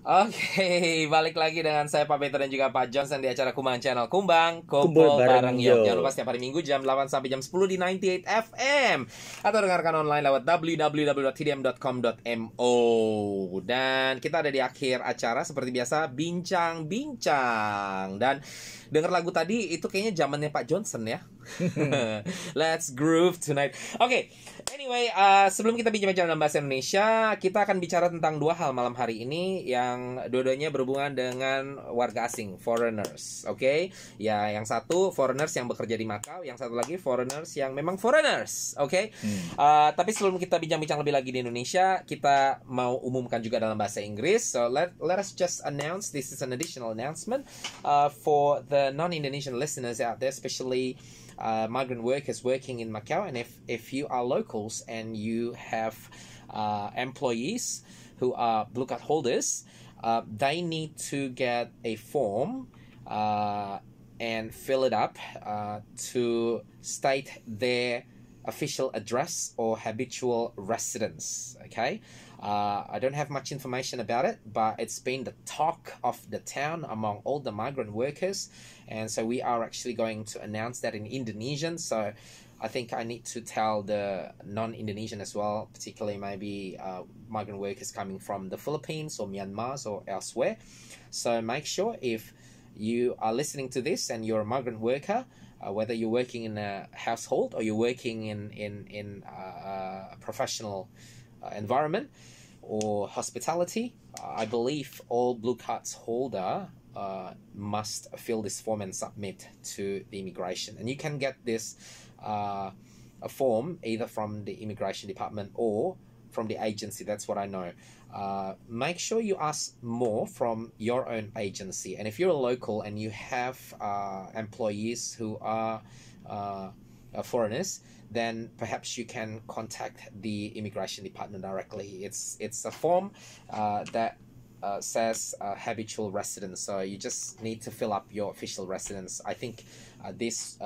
Oke, okay, balik lagi dengan saya Pak Peter dan juga Pak Johnson di acara Kumbang Channel Kumbang Kumpul bareng Yop. Jangan lupa setiap hari Minggu jam 8 sampai jam 10 di 98 FM atau dengarkan online lewat www.tdm.com.mo. Dan kita ada di akhir acara seperti biasa bincang-bincang dan dengar lagu tadi itu kayaknya zamannya Pak Johnson ya. Let's groove tonight. Oke, okay. anyway, uh, sebelum kita bicara tentang dalam bahasa Indonesia, kita akan bicara tentang dua hal malam hari ini yang dua-duanya berhubungan dengan warga asing, foreigners. Oke, okay? ya yang satu foreigners yang bekerja di Makau, yang satu lagi foreigners yang memang foreigners. Oke, okay? hmm. uh, tapi sebelum kita bincang-bincang lebih lagi di Indonesia, kita mau umumkan juga dalam bahasa Inggris. So let let us just announce this is an additional announcement uh, for the non-Indonesian listeners out there, especially uh, migrant workers working in Macau. And if, if you are locals and you have uh, employees who are blue card holders, uh, they need to get a form uh, and fill it up uh, to state their official address or habitual residence. Okay, uh, I don't have much information about it, but it's been the talk of the town among all the migrant workers, and so we are actually going to announce that in Indonesian. So. I think I need to tell the non-Indonesian as well, particularly maybe uh, migrant workers coming from the Philippines or Myanmar or elsewhere. So make sure if you are listening to this and you're a migrant worker, uh, whether you're working in a household or you're working in in in a, uh, a professional uh, environment or hospitality, I believe all blue cards holder uh, must fill this form and submit to the immigration. And you can get this uh, form either from the immigration department or from the agency. That's what I know. Uh, make sure you ask more from your own agency. And if you're a local and you have uh, employees who are uh, uh, foreigners, then perhaps you can contact the immigration department directly. It's it's a form uh, that. Uh, says habitual residence, so you just need to fill up your official residence. I think this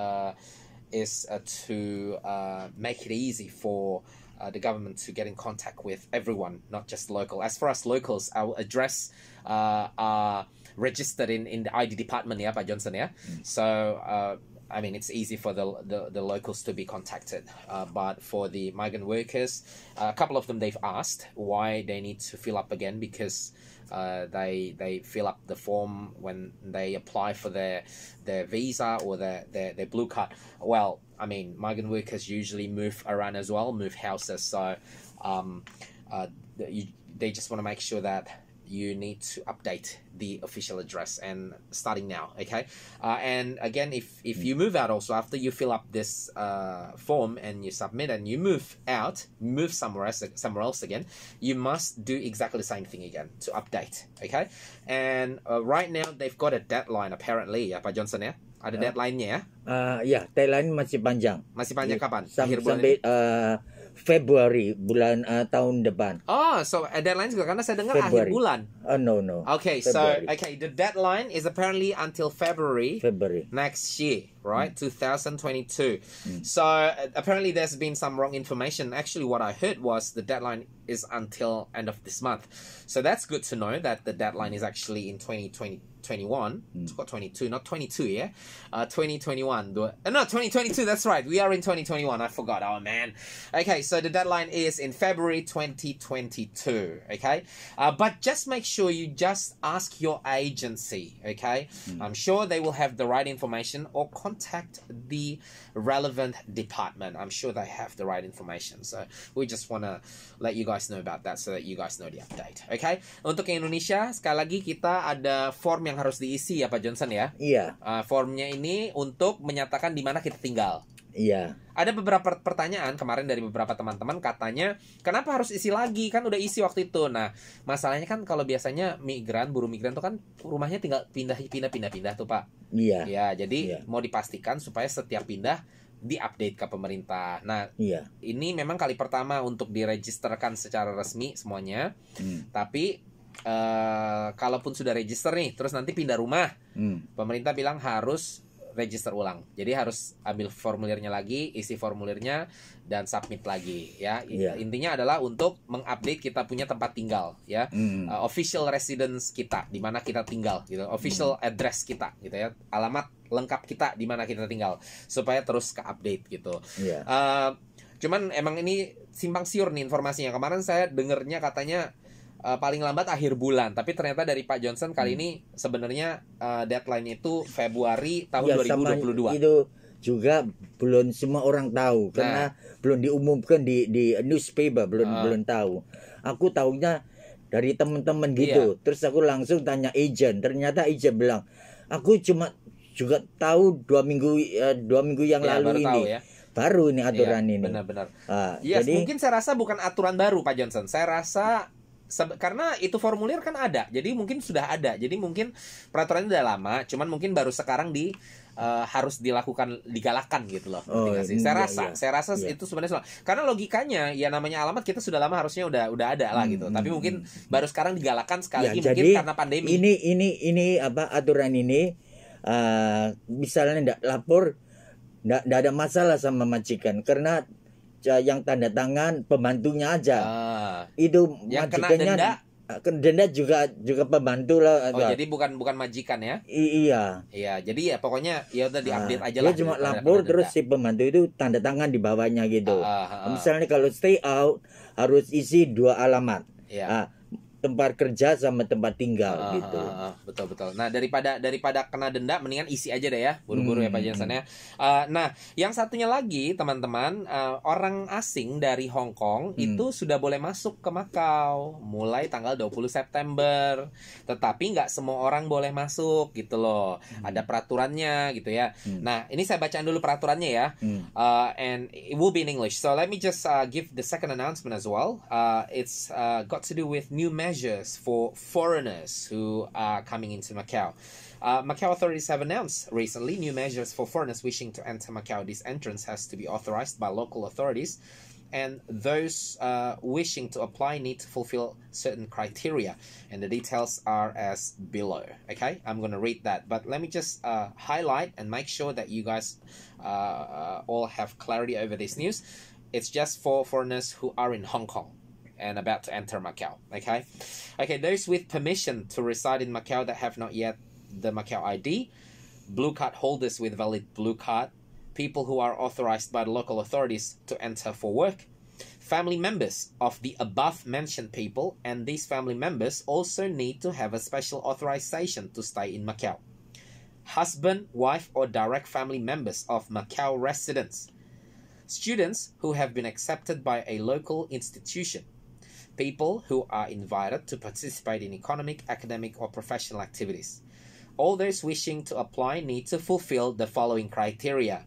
is to make it easy for uh, the government to get in contact with everyone, not just local. As for us locals, our address uh, are registered in, in the ID department here yeah, by Johnson Air. Yeah? So, uh, I mean, it's easy for the, the, the locals to be contacted. Uh, but for the migrant workers, a couple of them they've asked why they need to fill up again because uh, they they fill up the form when they apply for their their visa or their, their, their blue card. Well, I mean, migrant workers usually move around as well, move houses. So um, uh, you, they just want to make sure that you need to update the official address and starting now okay uh, and again if if you move out also after you fill up this uh, form and you submit and you move out move somewhere else somewhere else again you must do exactly the same thing again to update okay and uh, right now they've got a deadline apparently yeah, uh, by johnson yeah Ada ya. deadline-nya ya? Uh, ya, deadline masih panjang. Masih panjang kapan? Sam Akhir bulan sampai ini? Uh, ah, February bulan uh, tahun depan. Oh, so a eh, deadline juga karena saya dengar akhir bulan. Oh uh, no no. Okay, February. so okay, the deadline is apparently until February. February next year, right? Mm. 2022. Mm. So uh, apparently there's been some wrong information. Actually, what I heard was the deadline is until end of this month. So that's good to know that the deadline is actually in 2022 21. Mm. got 22, not 22, yeah? Uh, 2021. Uh, no, 2022, that's right. We are in 2021. I forgot. Oh, man. Okay, so the deadline is in February 2022, okay? Uh, but just make sure you just ask your agency, okay? Mm. I'm sure they will have the right information or contact the relevant department. I'm sure they have the right information. So we just want to let you guys know about that so that you guys know the update, okay? Untuk Indonesia, sekali lagi kita ada form yang yang harus diisi ya Pak Johnson ya. Iya. Uh, formnya ini untuk menyatakan di mana kita tinggal. Iya. Ada beberapa pertanyaan kemarin dari beberapa teman-teman katanya kenapa harus isi lagi kan udah isi waktu itu. Nah masalahnya kan kalau biasanya migran buruh migran tuh kan rumahnya tinggal pindah pindah pindah pindah tuh pak. Iya. Ya jadi iya. mau dipastikan supaya setiap pindah diupdate ke pemerintah. Nah, iya. ini memang kali pertama untuk diregisterkan secara resmi semuanya. Hmm. Tapi uh, kalaupun sudah register nih, terus nanti pindah rumah, hmm. pemerintah bilang harus register ulang. Jadi harus ambil formulirnya lagi, isi formulirnya dan submit lagi ya. Yeah. Intinya adalah untuk mengupdate kita punya tempat tinggal ya. Mm. Uh, official residence kita di mana kita tinggal gitu. Official mm. address kita gitu ya. Alamat lengkap kita di mana kita tinggal supaya terus ke update gitu. Yeah. Iya. Uh, cuman emang ini simpang siur nih informasinya. Kemarin saya dengernya katanya uh, paling lambat akhir bulan. Tapi ternyata dari Pak Johnson kali hmm. ini sebenarnya uh, deadline itu Februari tahun ya, 2022. itu juga belum semua orang tahu nah. karena belum diumumkan di di newspaper belum uh. belum tahu. Aku tahunya dari teman-teman iya. gitu. Iya. Terus aku langsung tanya agent. Ternyata agent bilang, aku cuma juga tahu dua minggu eh, dua minggu yang ya, lalu baru ini. Tahu, ya baru ini aturan iya, ini. Benar-benar. Uh, yes, jadi mungkin saya rasa bukan aturan baru Pak Johnson. Saya rasa karena itu formulir kan ada jadi mungkin sudah ada jadi mungkin peraturannya udah lama cuman mungkin baru sekarang di uh, harus dilakukan digalakan gitu loh. Oh, iya, Saya iya, rasa, iya. saya rasa iya. itu sebenarnya Karena logikanya ya namanya alamat kita sudah lama harusnya udah udah ada lah gitu. Hmm, Tapi mungkin hmm, hmm. baru sekarang digalakan sekali ya, lagi mungkin karena pandemi. Ini ini ini apa aturan ini uh, misalnya tidak lapor tidak ada masalah sama majikan karena yang tanda tangan pembantunya aja. Ah. Itu yang majikannya kena denda? Ah, denda juga juga pembantu lah. Oh, jadi bukan bukan majikan ya? I iya. Iya, jadi ya pokoknya ya udah diupdate ah, aja lah. cuma lapor terus si pembantu itu tanda tangan di bawahnya gitu. Ah, ah, ah. Misalnya kalau stay out harus isi dua alamat. Iya. Ah, tempat kerja sama tempat tinggal ah, gitu. Ah, ah, betul betul. Nah daripada daripada kena denda mendingan isi aja deh ya buru-buru hmm. ya Pak hmm. Jensen ya. Uh, nah yang satunya lagi teman-teman uh, orang asing dari Hong Kong hmm. itu sudah boleh masuk ke Makau mulai tanggal 20 September. Tetapi nggak semua orang boleh masuk gitu loh. Hmm. Ada peraturannya gitu ya. Hmm. Nah ini saya bacaan dulu peraturannya ya. Hmm. Uh, and it will be in English. So let me just uh, give the second announcement as well. Uh, it's uh, got to do with new measures measures for foreigners who are coming into Macau. Uh, Macau authorities have announced recently new measures for foreigners wishing to enter Macau. This entrance has to be authorized by local authorities, and those uh, wishing to apply need to fulfill certain criteria. And the details are as below. Okay, I'm going to read that, but let me just uh, highlight and make sure that you guys uh, uh, all have clarity over this news. It's just for foreigners who are in Hong Kong and about to enter Macau. Okay, okay. Those with permission to reside in Macau that have not yet the Macau ID, blue card holders with valid blue card, people who are authorized by the local authorities to enter for work, family members of the above mentioned people, and these family members also need to have a special authorization to stay in Macau. Husband, wife, or direct family members of Macau residents students who have been accepted by a local institution people who are invited to participate in economic, academic, or professional activities. All those wishing to apply need to fulfill the following criteria.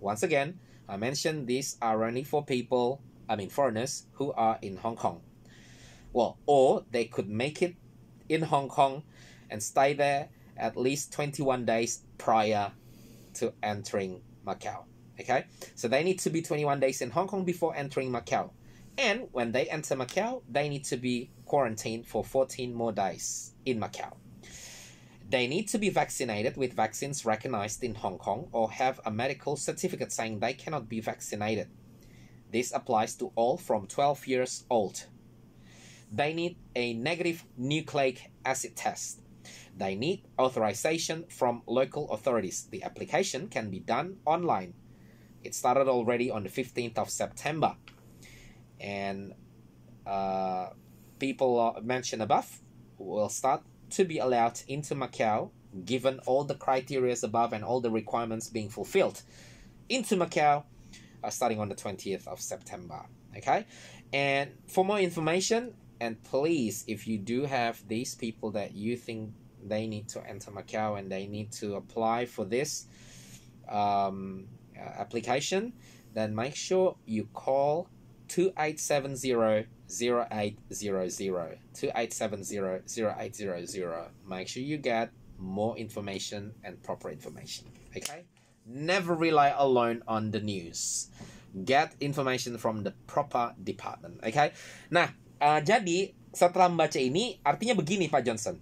Once again, I mentioned these are only for people, I mean foreigners, who are in Hong Kong. Well, or they could make it in Hong Kong and stay there at least 21 days prior to entering Macau. Okay, so they need to be 21 days in Hong Kong before entering Macau. And when they enter Macau, they need to be quarantined for 14 more days in Macau. They need to be vaccinated with vaccines recognized in Hong Kong or have a medical certificate saying they cannot be vaccinated. This applies to all from 12 years old. They need a negative nucleic acid test. They need authorization from local authorities. The application can be done online. It started already on the 15th of September and uh, people uh, mentioned above will start to be allowed into Macau given all the criterias above and all the requirements being fulfilled into Macau uh, starting on the 20th of September. Okay, and for more information, and please, if you do have these people that you think they need to enter Macau and they need to apply for this um, uh, application, then make sure you call 2870 0800 Make sure you get more information and proper information. Okay? Never rely alone on the news. Get information from the proper department. Okay? Nah, uh, jadi setelah membaca ini artinya begini Pak Johnson.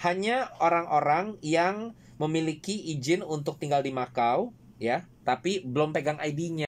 Hanya orang-orang yang memiliki izin untuk tinggal di Makau ya, tapi belum pegang ID-nya.